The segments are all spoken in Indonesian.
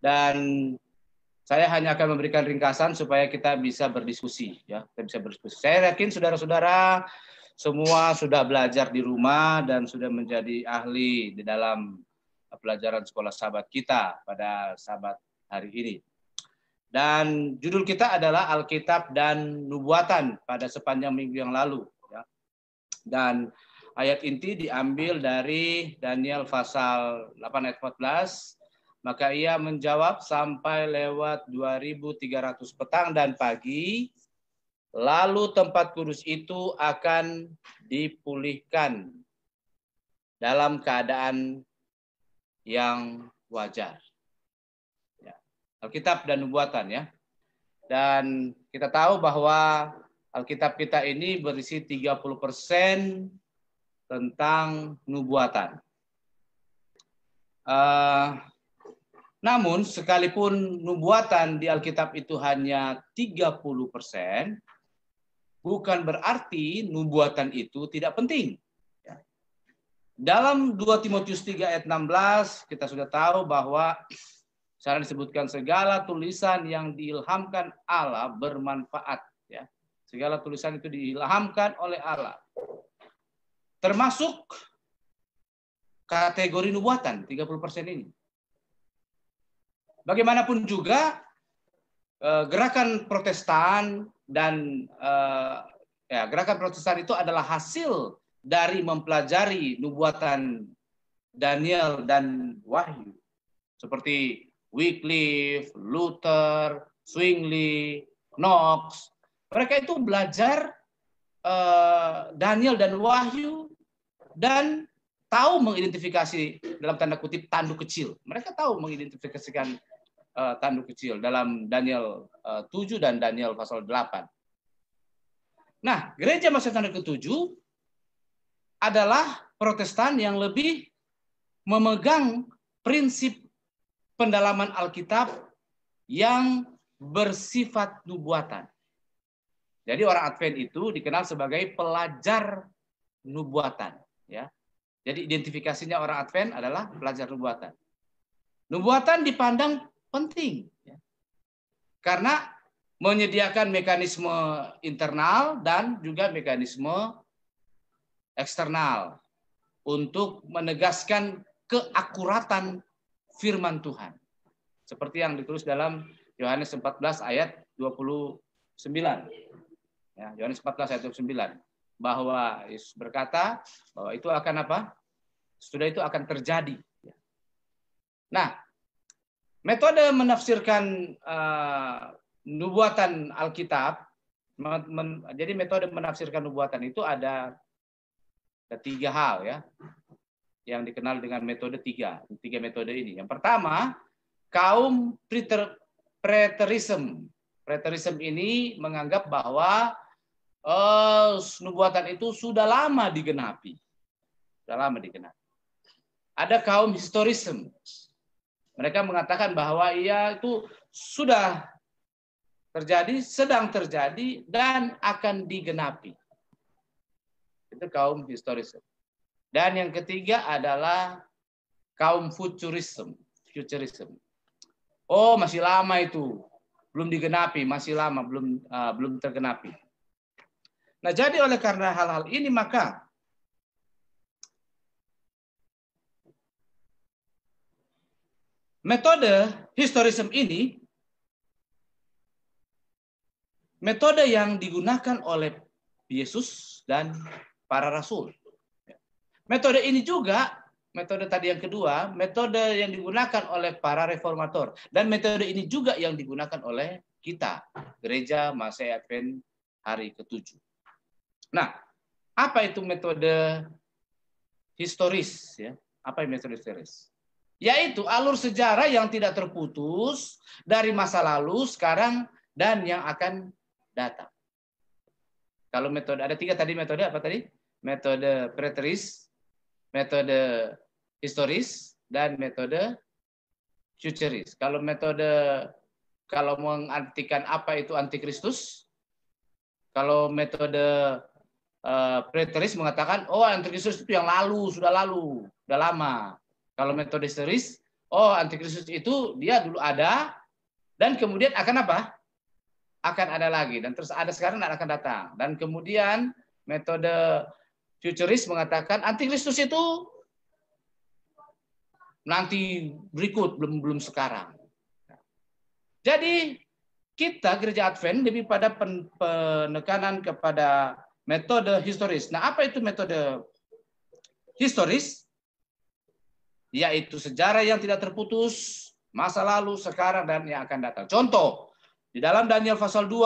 dan saya hanya akan memberikan ringkasan supaya kita bisa berdiskusi ya, kita bisa berdiskusi. Saya yakin saudara-saudara semua sudah belajar di rumah dan sudah menjadi ahli di dalam pelajaran sekolah sahabat kita pada sahabat hari ini. Dan judul kita adalah Alkitab dan Nubuatan pada sepanjang minggu yang lalu. Ya. Dan ayat inti diambil dari Daniel pasal 8 ayat 14, maka ia menjawab sampai lewat 2300 petang dan pagi, lalu tempat kudus itu akan dipulihkan dalam keadaan yang wajar. Ya. Alkitab dan nubuatan ya. Dan kita tahu bahwa Alkitab kita ini berisi 30% tentang nubuatan. Uh, namun sekalipun nubuatan di Alkitab itu hanya 30 persen, bukan berarti nubuatan itu tidak penting. Ya. Dalam 2 Timotius 3 ayat 16 kita sudah tahu bahwa secara disebutkan segala tulisan yang diilhamkan Allah bermanfaat ya. Segala tulisan itu diilhamkan oleh Allah. Termasuk kategori nubuatan 30% ini. Bagaimanapun juga eh, gerakan Protestan dan eh, ya, gerakan Protestan itu adalah hasil dari mempelajari nubuatan Daniel dan Wahyu seperti Wycliffe, Luther, Swingly, Knox. Mereka itu belajar uh, Daniel dan Wahyu dan tahu mengidentifikasi dalam tanda kutip tanduk kecil. Mereka tahu mengidentifikasikan uh, tanduk kecil dalam Daniel eh, uh, 7 dan Daniel pasal 8. Nah, gereja masa ke Ketujuh adalah Protestan yang lebih memegang prinsip pendalaman Alkitab yang bersifat nubuatan. Jadi orang Advent itu dikenal sebagai pelajar nubuatan, ya. Jadi identifikasinya orang Advent adalah pelajar nubuatan. Nubuatan dipandang penting. Ya. Karena menyediakan mekanisme internal dan juga mekanisme eksternal untuk menegaskan keakuratan firman Tuhan. Seperti yang ditulis dalam Yohanes 14 ayat 29. Ya, Yohanes 14 ayat 29 bahwa Yesus berkata bahwa itu akan apa? Sudah itu akan terjadi. Ya. Nah, Metode menafsirkan uh, nubuatan Alkitab, men, men, jadi metode menafsirkan nubuatan itu ada, tiga hal ya, yang dikenal dengan metode tiga, tiga metode ini. Yang pertama, kaum preter, preterism. Preterism ini menganggap bahwa uh, nubuatan itu sudah lama digenapi, sudah lama digenapi. Ada kaum historism. Mereka mengatakan bahwa ia itu sudah terjadi, sedang terjadi, dan akan digenapi. Itu kaum historisme. Dan yang ketiga adalah kaum futurism. futurism. Oh, masih lama itu. Belum digenapi, masih lama, belum uh, belum tergenapi. Nah, jadi oleh karena hal-hal ini, maka Metode historism ini metode yang digunakan oleh Yesus dan para rasul. Metode ini juga metode tadi yang kedua, metode yang digunakan oleh para reformator dan metode ini juga yang digunakan oleh kita, gereja masa Advent hari ketujuh. Nah, apa itu metode historis ya? Apa yang metode historis? Yaitu alur sejarah yang tidak terputus dari masa lalu, sekarang, dan yang akan datang. Kalau metode, ada tiga tadi metode apa tadi? Metode preteris, metode historis, dan metode futuris. Kalau metode, kalau mengartikan apa itu antikristus, kalau metode uh, preteris mengatakan, oh antikristus itu yang lalu, sudah lalu, sudah lama. Kalau metode historis, oh antikristus itu dia dulu ada dan kemudian akan apa? Akan ada lagi dan terus ada sekarang dan akan datang. Dan kemudian metode futuris mengatakan antikristus itu nanti berikut belum belum sekarang. Jadi kita gereja Advent lebih pada penekanan kepada metode historis. Nah, apa itu metode historis? yaitu sejarah yang tidak terputus, masa lalu, sekarang, dan yang akan datang. Contoh, di dalam Daniel pasal 2,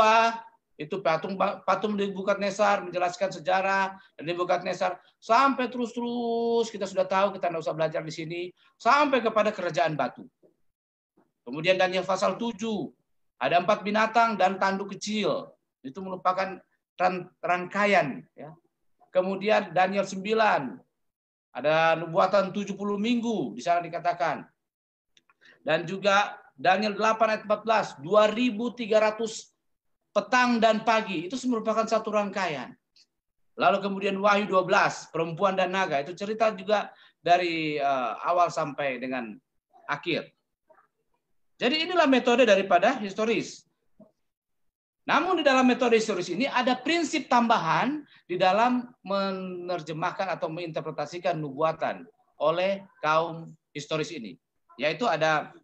itu patung patung Nesar menjelaskan sejarah dan Nesar sampai terus-terus kita sudah tahu kita tidak usah belajar di sini sampai kepada kerajaan batu. Kemudian Daniel pasal 7 ada empat binatang dan tanduk kecil. Itu merupakan rangkaian ya. Kemudian Daniel 9 ada nubuatan 70 minggu di sana dikatakan. Dan juga Daniel 8 ayat 14, 2300 petang dan pagi. Itu merupakan satu rangkaian. Lalu kemudian Wahyu 12, perempuan dan naga. Itu cerita juga dari eh, awal sampai dengan akhir. Jadi inilah metode daripada historis. Namun di dalam metode historis ini ada prinsip tambahan di dalam menerjemahkan atau menginterpretasikan nubuatan oleh kaum historis ini. Yaitu ada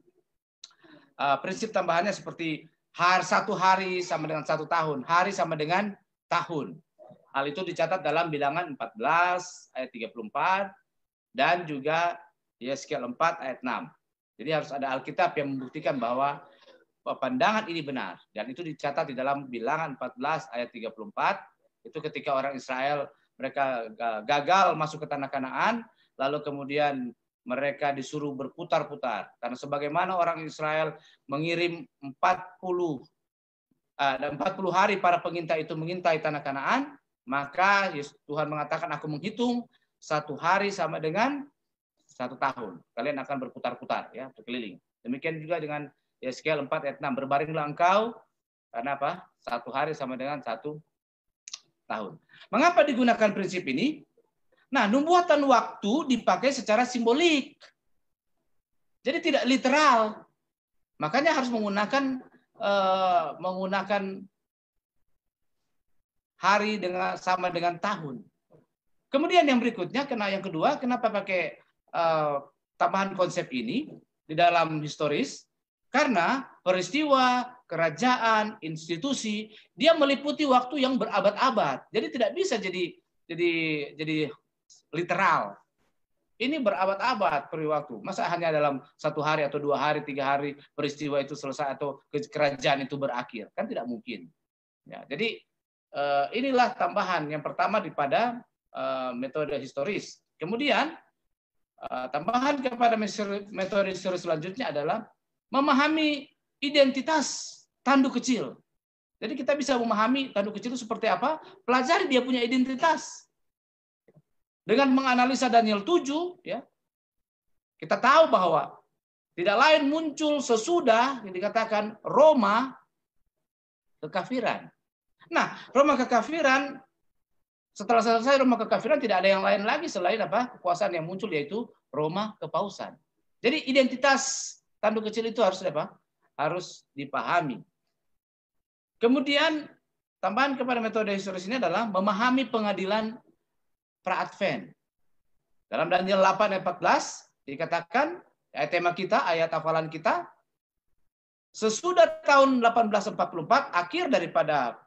uh, prinsip tambahannya seperti hari satu hari sama dengan satu tahun, hari sama dengan tahun. Hal itu dicatat dalam bilangan 14 ayat 34 dan juga Yeskel 4 ayat 6. Jadi harus ada Alkitab yang membuktikan bahwa pandangan ini benar dan itu dicatat di dalam bilangan 14 ayat 34 itu ketika orang Israel mereka gagal masuk ke tanah Kanaan lalu kemudian mereka disuruh berputar-putar karena sebagaimana orang Israel mengirim 40 dan 40 hari para pengintai itu mengintai tanah Kanaan maka Tuhan mengatakan aku menghitung satu hari sama dengan satu tahun kalian akan berputar-putar ya berkeliling demikian juga dengan Yeskel 4 ayat 6. Berbaringlah engkau karena apa? Satu hari sama dengan satu tahun. Mengapa digunakan prinsip ini? Nah, nubuatan waktu dipakai secara simbolik. Jadi tidak literal. Makanya harus menggunakan uh, menggunakan hari dengan sama dengan tahun. Kemudian yang berikutnya, kena yang kedua, kenapa pakai uh, tambahan konsep ini di dalam historis? Karena peristiwa, kerajaan, institusi, dia meliputi waktu yang berabad-abad. Jadi tidak bisa jadi jadi jadi literal. Ini berabad-abad peri waktu. Masa hanya dalam satu hari atau dua hari, tiga hari peristiwa itu selesai atau kerajaan itu berakhir? Kan tidak mungkin. Ya, jadi eh, inilah tambahan yang pertama daripada eh, metode historis. Kemudian eh, tambahan kepada metode historis selanjutnya adalah memahami identitas tanduk kecil. Jadi kita bisa memahami tanduk kecil itu seperti apa, pelajari dia punya identitas. Dengan menganalisa Daniel 7, ya, kita tahu bahwa tidak lain muncul sesudah yang dikatakan Roma kekafiran. Nah, Roma kekafiran setelah selesai Roma kekafiran tidak ada yang lain lagi selain apa? kekuasaan yang muncul yaitu Roma kepausan. Jadi identitas Tanduk kecil itu harus apa? Harus dipahami. Kemudian tambahan kepada metode historis ini adalah memahami pengadilan pra-advent. Dalam Daniel 8 ayat 14 dikatakan ayat tema kita, ayat hafalan kita, sesudah tahun 1844 akhir daripada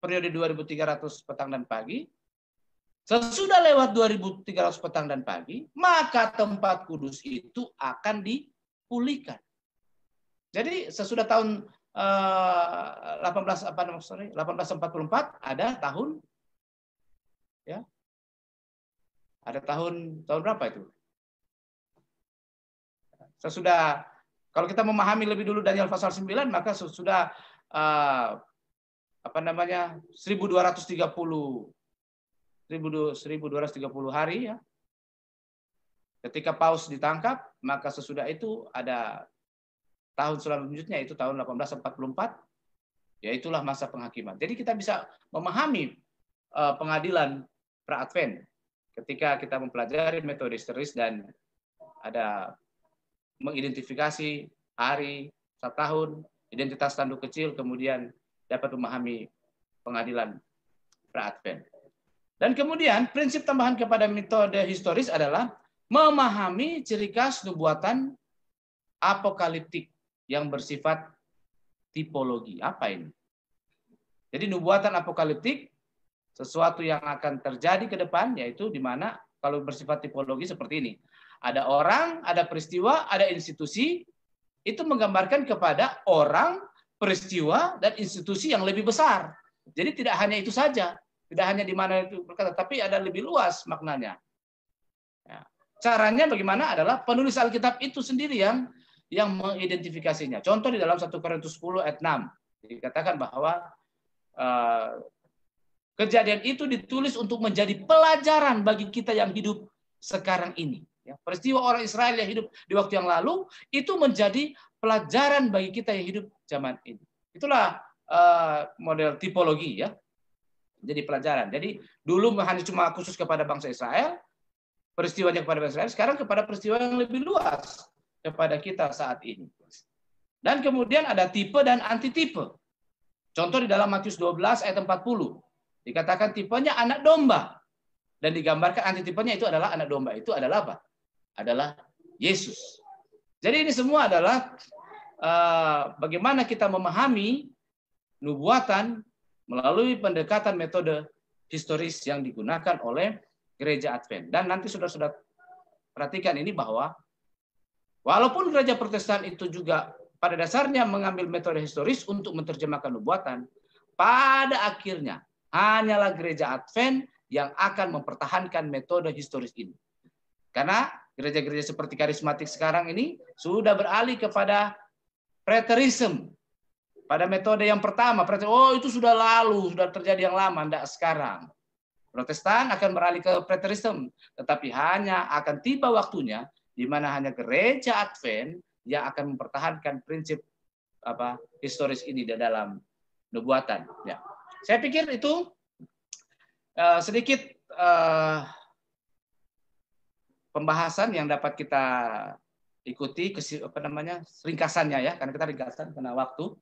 periode 2300 petang dan pagi, sesudah lewat 2300 petang dan pagi, maka tempat kudus itu akan di pulihkan. Jadi sesudah tahun uh, eh, 18 apa sorry, 1844 ada tahun ya. Ada tahun tahun berapa itu? Sesudah kalau kita memahami lebih dulu Daniel pasal 9 maka sesudah uh, eh, apa namanya 1230 1230 hari ya Ketika Paus ditangkap, maka sesudah itu ada tahun selanjutnya itu tahun 1844, yaitulah masa penghakiman. Jadi kita bisa memahami eh, pengadilan pra-advent ketika kita mempelajari metode historis dan ada mengidentifikasi hari, setahun identitas tanduk kecil, kemudian dapat memahami pengadilan pra-advent. Dan kemudian prinsip tambahan kepada metode historis adalah memahami ciri khas nubuatan apokaliptik yang bersifat tipologi. Apa ini? Jadi nubuatan apokaliptik sesuatu yang akan terjadi ke depan yaitu di mana kalau bersifat tipologi seperti ini. Ada orang, ada peristiwa, ada institusi. Itu menggambarkan kepada orang, peristiwa dan institusi yang lebih besar. Jadi tidak hanya itu saja, tidak hanya di mana itu berkata, tapi ada lebih luas maknanya. Ya. Caranya bagaimana adalah penulis Alkitab itu sendiri yang yang mengidentifikasinya. Contoh di dalam 1 Korintus 10 ayat 6 dikatakan bahwa uh, kejadian itu ditulis untuk menjadi pelajaran bagi kita yang hidup sekarang ini. Ya, peristiwa orang Israel yang hidup di waktu yang lalu itu menjadi pelajaran bagi kita yang hidup zaman ini. Itulah uh, model tipologi ya. Jadi pelajaran. Jadi dulu hanya cuma khusus kepada bangsa Israel, peristiwanya kepada bangsa Israel, sekarang kepada peristiwa yang lebih luas kepada kita saat ini. Dan kemudian ada tipe dan antitipe. Contoh di dalam Matius 12 ayat 40. Dikatakan tipenya anak domba. Dan digambarkan antitipenya itu adalah anak domba. Itu adalah apa? Adalah Yesus. Jadi ini semua adalah uh, bagaimana kita memahami nubuatan melalui pendekatan metode historis yang digunakan oleh gereja Advent. Dan nanti sudah-sudah perhatikan ini bahwa walaupun gereja Protestan itu juga pada dasarnya mengambil metode historis untuk menerjemahkan nubuatan, pada akhirnya hanyalah gereja Advent yang akan mempertahankan metode historis ini. Karena gereja-gereja seperti karismatik sekarang ini sudah beralih kepada preterism, pada metode yang pertama. oh itu sudah lalu, sudah terjadi yang lama, tidak sekarang. Protestan akan beralih ke preterisme, tetapi hanya akan tiba waktunya di mana hanya gereja Advent yang akan mempertahankan prinsip apa historis ini di dalam nubuatan. Ya. Saya pikir itu uh, sedikit uh, pembahasan yang dapat kita ikuti apa namanya ringkasannya ya karena kita ringkasan karena waktu.